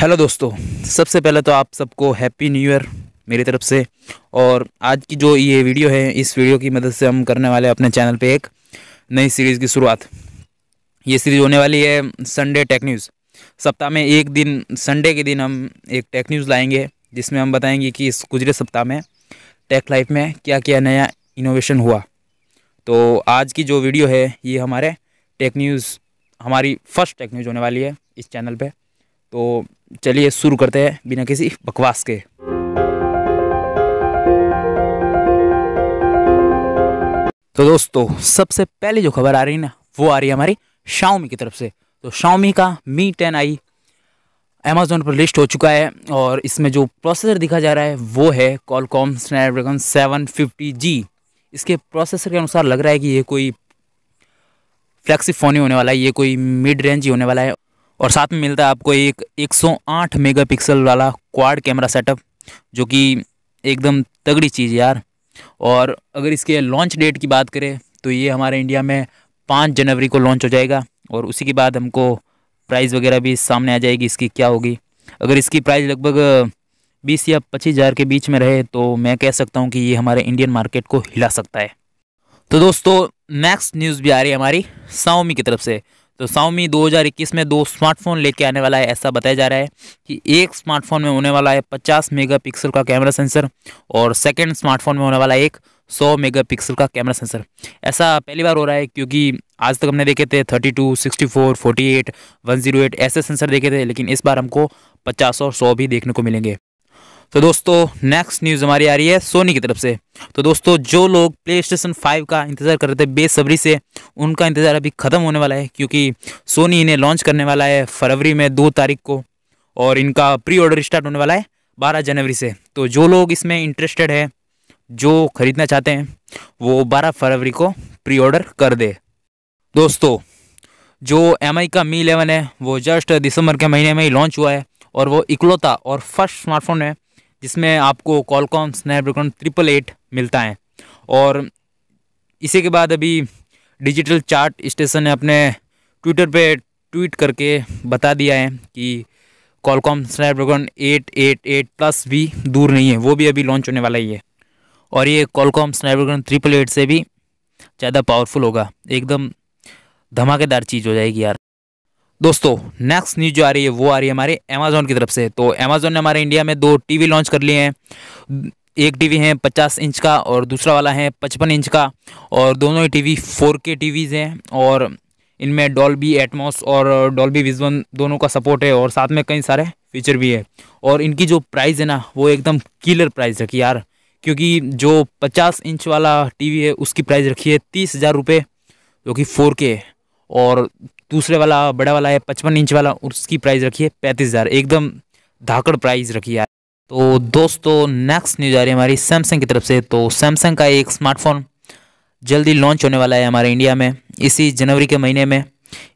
hello दोस्तों सबसे पहले तो आप सबको हैप्पी न्यू ईयर मेरी तरफ से और आज की जो ये वीडियो है इस वीडियो की मदद से हम करने वाले अपने चैनल पे एक नई सीरीज़ की शुरुआत ये सीरीज़ होने वाली है संडे टेक न्यूज़ सप्ताह में एक दिन संडे के दिन हम एक टेक न्यूज़ लाएंगे जिसमें हम बताएंगे कि इस गुजरे सप्ताह में टेक लाइफ में क्या क्या नया इनोवेशन हुआ तो आज की जो वीडियो है ये हमारे टेक न्यूज़ हमारी फ़र्स्ट टेक न्यूज़ होने वाली है इस चैनल पर तो चलिए शुरू करते हैं बिना किसी बकवास के तो दोस्तों सबसे पहले जो खबर आ रही है ना वो आ रही है हमारी शाओमी की तरफ से तो शाओमी का मी टेन आई अमेजोन पर लिस्ट हो चुका है और इसमें जो प्रोसेसर दिखा जा रहा है वो है Qualcomm Snapdragon seven fifty G इसके प्रोसेसर के अनुसार लग रहा है कि ये कोई फ्लैक्सी फ़ोन ही होने वाला है ये कोई मिड रेंज ही होने वाला है और साथ में मिलता है आपको एक 108 मेगापिक्सल वाला क्वाड कैमरा सेटअप जो कि एकदम तगड़ी चीज़ यार और अगर इसके लॉन्च डेट की बात करें तो ये हमारे इंडिया में पाँच जनवरी को लॉन्च हो जाएगा और उसी के बाद हमको प्राइस वगैरह भी सामने आ जाएगी इसकी क्या होगी अगर इसकी प्राइस लगभग बीस या पच्चीस हज़ार के बीच में रहे तो मैं कह सकता हूँ कि ये हमारे इंडियन मार्केट को हिला सकता है तो दोस्तों नेक्स्ट न्यूज़ भी आ रही है हमारी साओमी की तरफ से तो Xiaomi 2021 में दो स्मार्टफोन लेके आने वाला है ऐसा बताया जा रहा है कि एक स्मार्टफोन में होने वाला है 50 मेगापिक्सल का कैमरा सेंसर और सेकेंड स्मार्टफोन में होने वाला है एक 100 मेगापिक्सल का कैमरा सेंसर ऐसा पहली बार हो रहा है क्योंकि आज तक हमने देखे थे 32, 64, 48, 108 ऐसे सेंसर देखे थे लेकिन इस बार हमको 50 और 100 भी देखने को मिलेंगे तो दोस्तों नेक्स्ट न्यूज़ हमारी आ रही है सोनी की तरफ से तो दोस्तों जो लोग प्ले स्टेशन फाइव का इंतज़ार कर रहे थे बेसब्री से उनका इंतज़ार अभी ख़त्म होने वाला है क्योंकि सोनी इन्हें लॉन्च करने वाला है फरवरी में दो तारीख को और इनका प्री ऑर्डर स्टार्ट होने वाला है बारह जनवरी से तो जो लोग इसमें इंटरेस्टेड है जो ख़रीदना चाहते हैं वो बारह फरवरी को प्री ऑर्डर कर दे दोस्तों जो एम का मी इलेवन है वो जस्ट दिसंबर के महीने में ही लॉन्च हुआ है और वो इकलौता और फर्स्ट स्मार्टफोन है जिसमें आपको कॉलकॉम स्नैपड्रैगन ट्रिपल एट मिलता है और इसी के बाद अभी डिजिटल चार्ट स्टेशन ने अपने ट्विटर पे ट्वीट करके बता दिया है कि Qualcomm Snapdragon eight eight eight plus भी दूर नहीं है वो भी अभी लॉन्च होने वाला ही है और ये कॉलकॉम स्नैपड्रैगन ट्रिपल एट से भी ज़्यादा पावरफुल होगा एकदम धमाकेदार चीज़ हो जाएगी यार दोस्तों नेक्स्ट न्यूज जो आ रही है वो आ रही है हमारे अमेजोन की तरफ से तो अमेजोन ने हमारे इंडिया में दो टीवी लॉन्च कर लिए हैं एक टीवी है 50 इंच का और दूसरा वाला है 55 इंच का और दोनों ही टीवी 4K टीवीज़ हैं और इनमें डॉल्बी एटमॉस और डॉल्बी विजन दोनों का सपोर्ट है और साथ में कई सारे फीचर भी है और इनकी जो प्राइस है ना वो एकदम क्लियर प्राइस रखी यार क्योंकि जो पचास इंच वाला टी है उसकी प्राइस रखी है तीस हज़ार रुपये जो कि फोर के और दूसरे वाला बड़ा वाला है पचपन इंच वाला उसकी प्राइस रखी है पैंतीस हज़ार एकदम धाकड़ प्राइस रखी है तो दोस्तों नेक्स्ट न्यूज आ रही है हमारी सैमसंग की तरफ से तो सैमसंग का एक स्मार्टफोन जल्दी लॉन्च होने वाला है हमारे इंडिया में इसी जनवरी के महीने में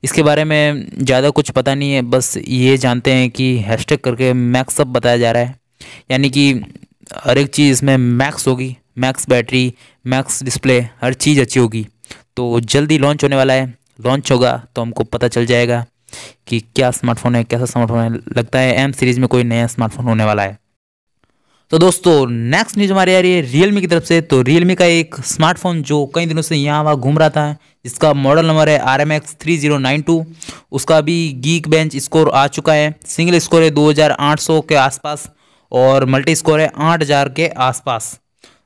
इसके बारे में ज़्यादा कुछ पता नहीं है बस ये जानते हैं कि हैशटैग करके मैक्सअप बताया जा रहा है यानी कि हर एक चीज़ इसमें मैक्स होगी मैक्स बैटरी मैक्स डिस्प्ले हर चीज़ अच्छी होगी तो जल्दी लॉन्च होने वाला है लॉन्च होगा तो हमको पता चल जाएगा कि क्या स्मार्टफोन है कैसा स्मार्टफोन है लगता है एम सीरीज़ में कोई नया स्मार्टफोन होने वाला है तो दोस्तों नेक्स्ट न्यूज़ हमारी आ रही है रियलमी की तरफ से तो रियलमी का एक स्मार्टफोन जो कई दिनों से यहाँ वहाँ घूम रहा था जिसका मॉडल नंबर है R M X three zero nine two उसका भी गीक बेंच स्कोर आ चुका है सिंगल स्कोर है दो हज़ार आठ सौ के आसपास और मल्टी स्कोर है आठ हज़ार के आसपास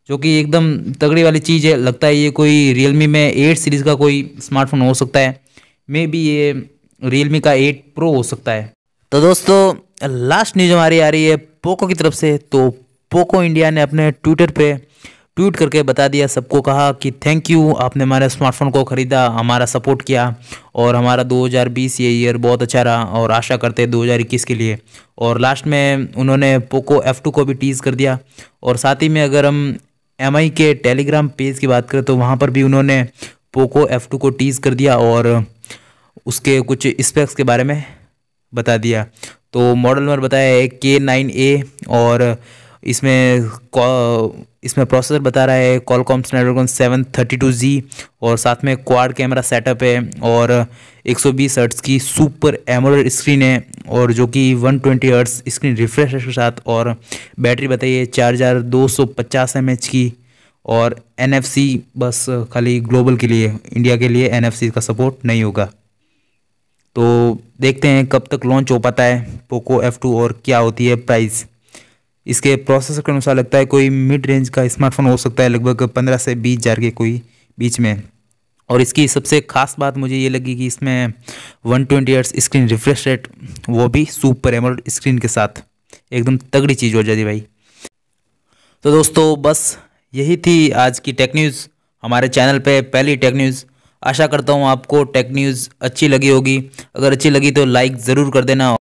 जो कि एकदम तगड़ी वाली चीज़ है लगता है ये कोई मी में एट सीरीज़ का कोई स्मार्टफोन हो सकता है मे बी ये मी का एट प्रो हो सकता है तो दोस्तों लास्ट न्यूज हमारी आ रही है पोको की तरफ से तो पोको इंडिया ने अपने ट्विटर पे ट्वीट करके बता दिया सबको कहा कि थैंक यू आपने हमारे स्मार्टफोन को ख़रीदा हमारा सपोर्ट किया और हमारा 2020 ये ईयर बहुत अच्छा रहा और आशा करते हैं 2021 के लिए और लास्ट में उन्होंने पोको F2 को भी टीज़ कर दिया और साथ ही में अगर हम एम के टेलीग्राम पेज की बात करें तो वहाँ पर भी उन्होंने पोको एफ को टीज़ कर दिया और उसके कुछ स्पेक्स के बारे में बता दिया तो मॉडल नंबर बताया है के नाइन ए और इसमें इसमें प्रोसेसर बता रहा है Qualcomm Snapdragon seven thirty two G और साथ में क्वाड कैमरा सेटअप है और एक सौ बीस हर्ट्स की सुपर एमोलेड स्क्रीन है और जो कि one twenty hertz screen refresh के साथ और बैटरी बताइए चार हज़ार दो सौ पचास एम एच की और एन बस खाली ग्लोबल के लिए इंडिया के लिए एन का सपोर्ट नहीं होगा तो देखते हैं कब तक लॉन्च हो पाता है पोको टू और क्या होती है प्राइस इसके प्रोसेसर के अनुसार लगता है कोई मिड रेंज का स्मार्टफोन हो सकता है लगभग पंद्रह से बीस हज़ार के कोई बीच में और इसकी सबसे खास बात मुझे ये लगी कि इसमें one twenty hertz screen refresh rate वो भी सुपर एमोल्ड स्क्रीन के साथ एकदम तगड़ी चीज़ हो जाती भाई तो दोस्तों बस यही थी आज की टेक न्यूज़ हमारे चैनल पे पहली टेक न्यूज़ आशा करता हूँ आपको टेक न्यूज़ अच्छी लगी होगी अगर अच्छी लगी तो लाइक ज़रूर कर देना